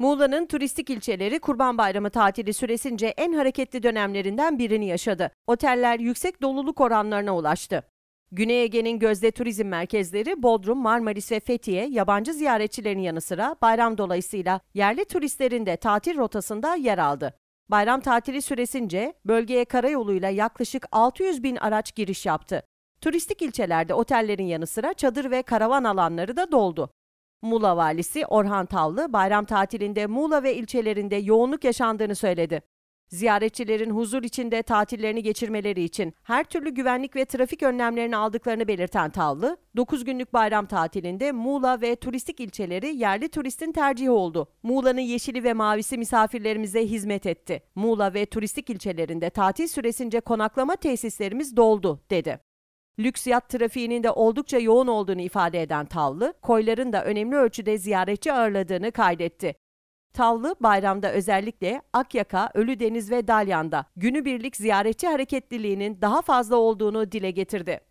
Muğla'nın turistik ilçeleri Kurban Bayramı tatili süresince en hareketli dönemlerinden birini yaşadı. Oteller yüksek doluluk oranlarına ulaştı. Güney Ege'nin gözde turizm merkezleri Bodrum, Marmaris ve Fethiye yabancı ziyaretçilerin yanı sıra bayram dolayısıyla yerli turistlerin de tatil rotasında yer aldı. Bayram tatili süresince bölgeye karayoluyla yaklaşık 600 bin araç giriş yaptı. Turistik ilçelerde otellerin yanı sıra çadır ve karavan alanları da doldu. Muğla valisi Orhan Tavlı bayram tatilinde Muğla ve ilçelerinde yoğunluk yaşandığını söyledi. Ziyaretçilerin huzur içinde tatillerini geçirmeleri için her türlü güvenlik ve trafik önlemlerini aldıklarını belirten Tavlı, 9 günlük bayram tatilinde Muğla ve turistik ilçeleri yerli turistin tercihi oldu. Muğla'nın yeşili ve mavisi misafirlerimize hizmet etti. Muğla ve turistik ilçelerinde tatil süresince konaklama tesislerimiz doldu, dedi. Lüks yat trafiğinin de oldukça yoğun olduğunu ifade eden Tavlı, koyların da önemli ölçüde ziyaretçi ağırladığını kaydetti. Tavlı bayramda özellikle Akyaka, Ölüdeniz ve Dalyan'da günübirlik ziyaretçi hareketliliğinin daha fazla olduğunu dile getirdi.